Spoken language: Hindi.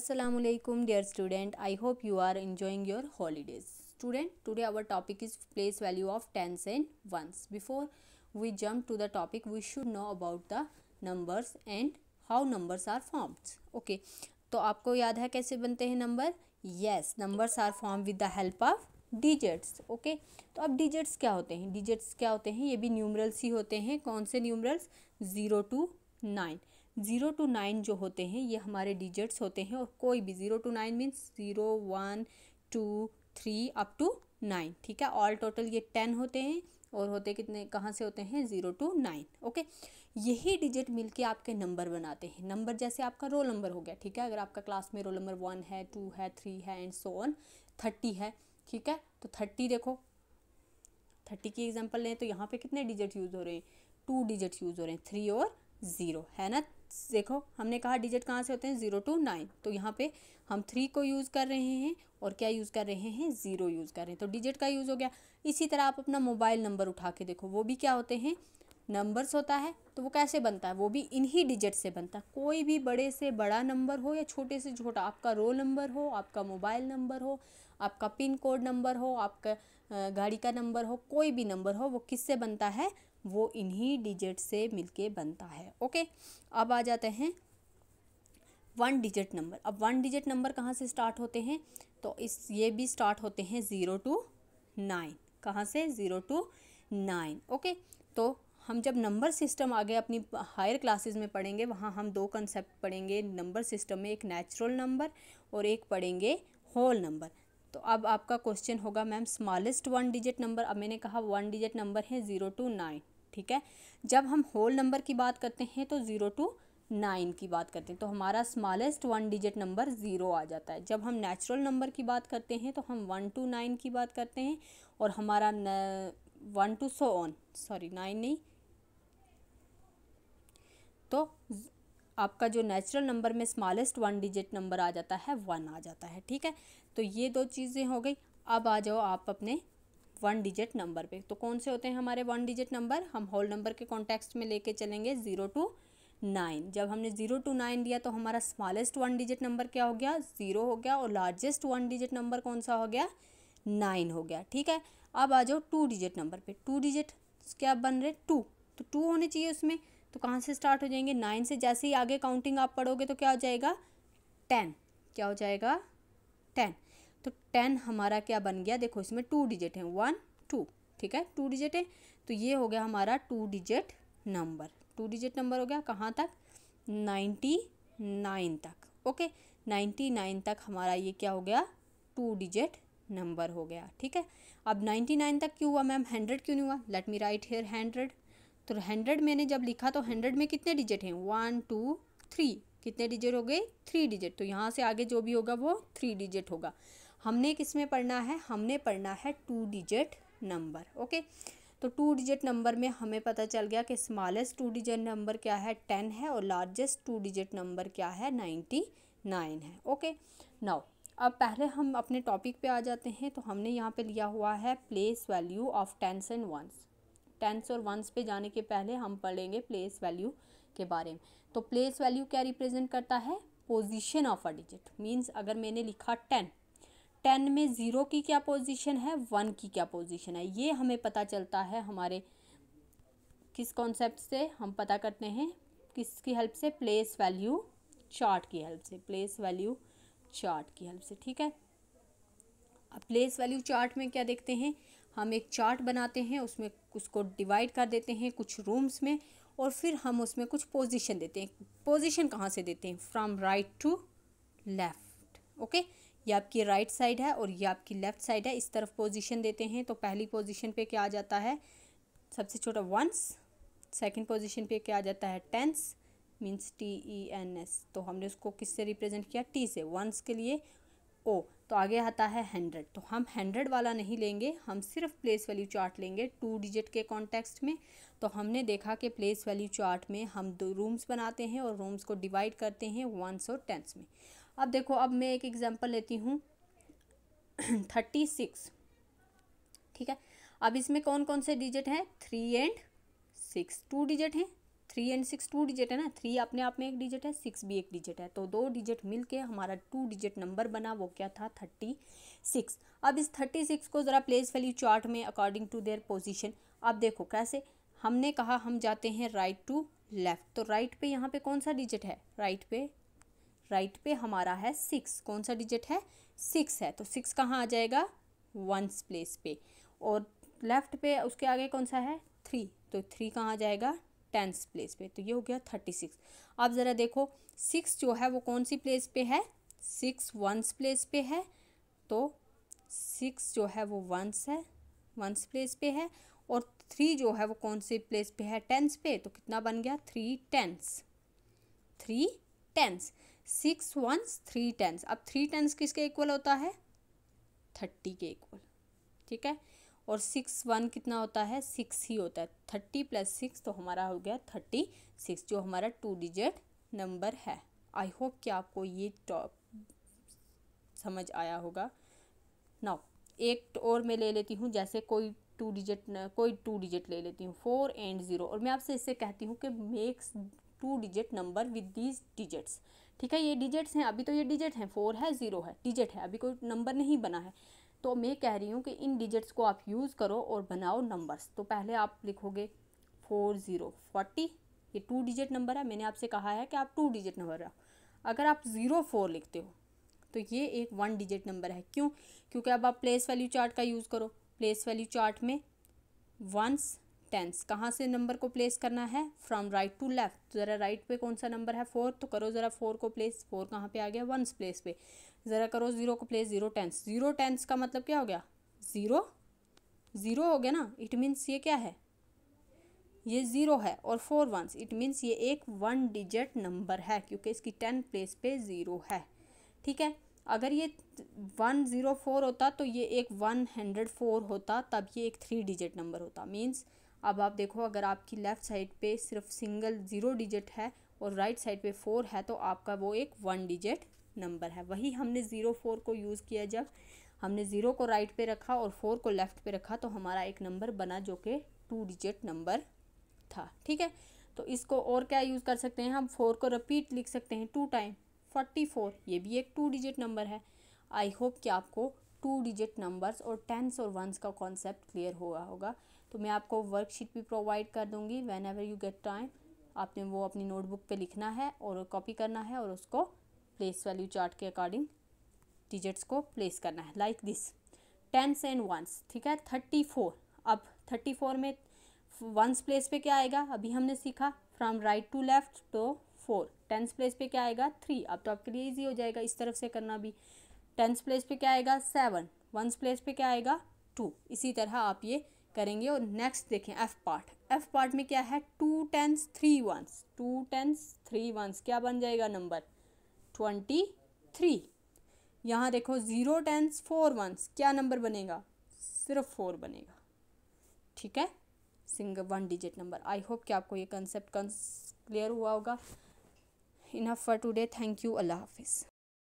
Assalamualaikum dear student I hope you are enjoying your holidays student today our topic is place value of tens and ones before we jump to the topic we should know about the numbers and how numbers are formed okay तो आपको याद है कैसे बनते हैं number yes numbers are form with the help of digits okay तो अब डिजिट्स क्या होते हैं डिजिट्स क्या होते हैं ये भी न्यूमरल्स ही होते हैं कौन से numerals zero to nine zero to nine जो होते हैं ये हमारे डिजिट्स होते हैं और कोई भी zero to nine means zero one two three up to nine ठीक है ऑल टोटल ये टेन होते हैं और होते कितने कहाँ से होते हैं ज़ीरो टू नाइन ओके यही डिजिट मिलके आपके नंबर बनाते हैं नंबर जैसे आपका रोल नंबर हो गया ठीक है अगर आपका क्लास में रोल नंबर वन है टू है थ्री है एंड सो ऑन थर्टी है ठीक है तो थर्टी देखो थर्टी की एग्जांपल लें तो यहाँ पे कितने डिजिट यूज़ हो रहे हैं टू डिजिट यूज़ हो रहे हैं थ्री और ज़ीरो है ना देखो हमने कहा डिजिट कहाँ से होते हैं ज़ीरो टू नाइन तो यहाँ पे हम थ्री को यूज़ कर रहे हैं और क्या यूज़ कर रहे हैं ज़ीरो यूज़ कर रहे हैं तो डिजिट का यूज़ हो गया इसी तरह आप अपना मोबाइल नंबर उठा के देखो वो भी क्या होते हैं नंबर्स होता है तो वो कैसे बनता है वो भी इन्हीं डिजिट से बनता है कोई भी बड़े से बड़ा नंबर हो या छोटे से छोटा आपका रोल नंबर हो आपका मोबाइल नंबर हो आपका पिन कोड नंबर हो आपका गाड़ी का नंबर हो कोई भी नंबर हो वो किससे बनता है वो इन्हीं डिजिट से मिलके बनता है ओके अब आ जाते हैं वन डिजिट नंबर अब वन डिजिट नंबर कहाँ से स्टार्ट होते हैं तो इस ये भी स्टार्ट होते हैं ज़ीरो टू नाइन कहाँ से ज़ीरो टू नाइन ओके तो हम जब नंबर सिस्टम आगे अपनी हायर क्लासेस में पढ़ेंगे वहाँ हम दो कंसेप्ट पढ़ेंगे नंबर सिस्टम में एक नेचुरल नंबर और एक पढ़ेंगे होल नंबर तो अब आपका क्वेश्चन होगा ma'am smallest one digit number अब मैंने कहा वन डिजिट नंबर है ज़ीरो टू नाइन ठीक है जब हम होल नंबर की बात करते हैं तो ज़ीरो टू नाइन की बात करते हैं तो हमारा smallest one digit number zero आ जाता है जब हम नेचुरल नंबर की बात करते हैं तो हम वन टू नाइन की बात करते हैं और हमारा one two so on sorry nine नहीं तो आपका जो नेचुरल नंबर में स्मॉलेस्ट वन डिजिट नंबर आ जाता है वन आ जाता है ठीक है तो ये दो चीज़ें हो गई अब आ जाओ आप अपने वन डिजिट नंबर पे तो कौन से होते हैं हमारे वन डिजिट नंबर हम होल नंबर के कॉन्टेक्स्ट में लेके चलेंगे ज़ीरो टू नाइन जब हमने ज़ीरो टू नाइन दिया तो हमारा स्मॉलेस्ट वन डिजिट नंबर क्या हो गया ज़ीरो हो गया और लार्जेस्ट वन डिजिट नंबर कौन सा हो गया नाइन हो गया ठीक है अब आ जाओ टू डिजिट नंबर पे टू डिजिट क्या बन रहे टू तो टू होने चाहिए उसमें तो कहाँ से स्टार्ट हो जाएंगे नाइन से जैसे ही आगे काउंटिंग आप पढ़ोगे तो क्या हो जाएगा टेन क्या हो जाएगा टेन तो टेन हमारा क्या बन गया देखो इसमें टू डिजिट है वन टू ठीक है टू डिजिट है तो ये हो गया हमारा two digit number two digit number हो गया कहाँ तक नाइन्टी नाइन तक ओके नाइन्टी नाइन तक हमारा ये क्या हो गया टू डिजिट नंबर हो गया ठीक है अब नाइन्टी नाइन तक क्यों हुआ मैम हंड्रेड क्यों नहीं हुआ let me write here hundred तो हंड्रेड मैंने जब लिखा तो हंड्रेड में कितने डिजिट हैं वन टू थ्री कितने डिजिट हो गए थ्री डिजिट तो यहाँ से आगे जो भी होगा वो थ्री डिजिट होगा हमने किस में पढ़ना है हमने पढ़ना है टू डिजिट नंबर ओके तो टू डिजिट नंबर में हमें पता चल गया कि स्मॉलेस्ट टू डिजिट नंबर क्या है टेन है और लार्जेस्ट टू डिजिट नंबर क्या है नाइन्टी नाइन है ओके नाउ अब पहले हम अपने टॉपिक पे आ जाते हैं तो हमने यहाँ पे लिया हुआ है place value of tens and ones tens और वंस पे जाने के पहले हम पढ़ेंगे प्लेस वैल्यू के बारे में तो प्लेस वैल्यू क्या रिप्रेजेंट करता है position of a digit means अगर मैंने लिखा टेन टेन में ज़ीरो की क्या पोजीशन है वन की क्या पोजीशन है ये हमें पता चलता है हमारे किस कॉन्सेप्ट से हम पता करते हैं किसकी हेल्प से प्लेस वैल्यू चार्ट की हेल्प से प्लेस वैल्यू चार्ट की हेल्प से ठीक है अब प्लेस वैल्यू चार्ट में क्या देखते हैं हम एक चार्ट बनाते हैं उसमें उसको डिवाइड कर देते हैं कुछ रूम्स में और फिर हम उसमें कुछ पोजीशन देते हैं पोजीशन कहाँ से देते हैं from right to left okay ये आपकी राइट साइड है और ये आपकी लेफ़्ट साइड है इस तरफ पोजीशन देते हैं तो पहली पोजीशन पे क्या आ जाता है सबसे छोटा वंस सेकंड पोजीशन पे क्या आ जाता है tens means T E N S तो हमने उसको किससे रिप्रेजेंट किया टी से वंस के लिए ओ तो आगे आता है हंड्रेड तो हम हंड्रेड वाला नहीं लेंगे हम सिर्फ प्लेस वैल्यू चार्ट लेंगे टू डिजिट के कॉन्टेक्स्ट में तो हमने देखा कि प्लेस वैल्यू चार्ट में हम दो रूम्स बनाते हैं और रूम्स को डिवाइड करते हैं वंस और टेंस में अब देखो अब मैं एक एग्ज़ाम्पल लेती हूँ थर्टी सिक्स ठीक है अब इसमें कौन कौन से डिजिट हैं three and six two digit हैं three and six two digit है ना थ्री अपने आप में एक डिजिट है सिक्स भी एक डिजिट है तो दो डिजिट मिलके हमारा टू डिजिट नंबर बना वो क्या था थर्टी सिक्स अब इस थर्टी सिक्स को ज़रा प्लेस वैल्यू चार्ट में अकॉर्डिंग टू देयर पोजीशन अब देखो कैसे हमने कहा हम जाते हैं राइट टू लेफ़्ट तो राइट पे यहाँ पे कौन सा डिजिट है राइट पे राइट पे हमारा है सिक्स कौन सा डिजिट है सिक्स है तो सिक्स कहाँ आ जाएगा वंस प्लेस पे और लेफ्ट पे उसके आगे कौन सा है थ्री तो थ्री कहाँ आ जाएगा टेंस प्लेस पे तो ये हो गया थर्टी सिक्स अब ज़रा देखो सिक्स जो है वो कौन सी प्लेस पे है सिक्स वंस प्लेस पे है तो सिक्स जो है वो वंस है वंस प्लेस पे है और थ्री जो है वो कौन सी प्लेस पे है टेंस पे तो कितना बन गया three tens three tens six ones three tens अब थ्री टेंस किसके इक्वल होता है थर्टी के इक्वल ठीक है और सिक्स वन कितना होता है सिक्स ही होता है थर्टी प्लस सिक्स तो हमारा हो गया थर्टी सिक्स जो हमारा टू डिजिट नंबर है आई होप कि आपको ये टॉप समझ आया होगा नाउ एक तो और मैं ले लेती हूँ जैसे कोई टू डिजिट कोई टू डिजिट ले लेती हूँ फोर एंड ज़ीरो और मैं आपसे इससे कहती हूँ कि makes two digit number with these digits ठीक है ये डिजिट्स हैं अभी तो ये डिजिट हैं फोर है ज़ीरो है डिजिट है अभी कोई नंबर नहीं बना है तो मैं कह रही हूँ कि इन डिजिट्स को आप यूज़ करो और बनाओ नंबर्स तो पहले आप लिखोगे फोर ज़ीरो फोर्टी ये टू डिजिट नंबर है मैंने आपसे कहा है कि आप टू डिजिट नंबर रहो अगर आप ज़ीरो फोर लिखते हो तो ये एक वन डिजिट नंबर है क्यों क्योंकि अब आप प्लेस वैल्यू चार्ट का यूज़ करो प्लेस वैल्यू चार्ट में वंस टेंस कहाँ से नंबर को प्लेस करना है फ्रॉम राइट टू लेफ्ट ज़रा राइट पे कौन सा नंबर है फोर तो करो ज़रा फोर को प्लेस फोर कहाँ पे आ गया वंस प्लेस पे ज़रा करो ज़ीरो को place zero tens zero tens का मतलब क्या हो गया ज़ीरो ज़ीरो हो गया ना इट मीन्स ये क्या है ये ज़ीरो है और फोर वंस इट मीन्स ये एक वन डिजिट नंबर है क्योंकि इसकी टेन प्लेस पे ज़ीरो है ठीक है अगर ये वन ज़ीरो फोर होता तो ये एक वन हंड्रेड फोर होता तब ये एक थ्री डिजिट नंबर होता मीन्स अब आप देखो अगर आपकी लेफ़्ट साइड पे सिर्फ सिंगल ज़ीरो डिजिट है और राइट साइड पे फ़ोर है तो आपका वो एक वन डिजिट नंबर है वही हमने ज़ीरो फोर को यूज़ किया जब हमने ज़ीरो को राइट पे रखा और फोर को लेफ़्ट पे रखा तो हमारा एक नंबर बना जो कि टू डिजिट नंबर था ठीक है तो इसको और क्या यूज़ कर सकते हैं हम फोर को रिपीट लिख सकते हैं टू टाइम फोर्टी फोर ये भी एक टू डिजिट नंबर है आई होप कि आपको टू डिजिट नंबर्स और टेंस और वंस का कॉन्सेप्ट क्लियर हुआ होगा तो मैं आपको वर्कशीट भी प्रोवाइड कर दूँगी whenever you get time आपने वो अपनी नोटबुक पे लिखना है और कॉपी करना है और उसको प्लेस वैल्यू चार्ट के अकॉर्डिंग डिजिट्स को प्लेस करना है like this tens and ones ठीक है थर्टी फोर अब थर्टी फोर में वंस प्लेस पे क्या आएगा अभी हमने सीखा फ्रॉम राइट टू लेफ्ट तो फोर टेंस प्लेस पे क्या आएगा थ्री अब तो आपके लिए ईजी हो जाएगा इस तरफ से करना भी टेंस प्लेस पे क्या आएगा सेवन वंस प्लेस पे क्या आएगा टू इसी तरह आप ये करेंगे और नेक्स्ट देखें एफ पार्ट एफ पार्ट में क्या है two tens three ones two tens three ones क्या बन जाएगा नंबर ट्वेंटी थ्री यहाँ देखो ज़ीरो टेंस फोर वंस क्या नंबर बनेगा सिर्फ फोर बनेगा ठीक है single one digit number I hope कि आपको ये कंसेप्ट क्लियर हुआ होगा enough for today thank you अल्लाह हाफिज़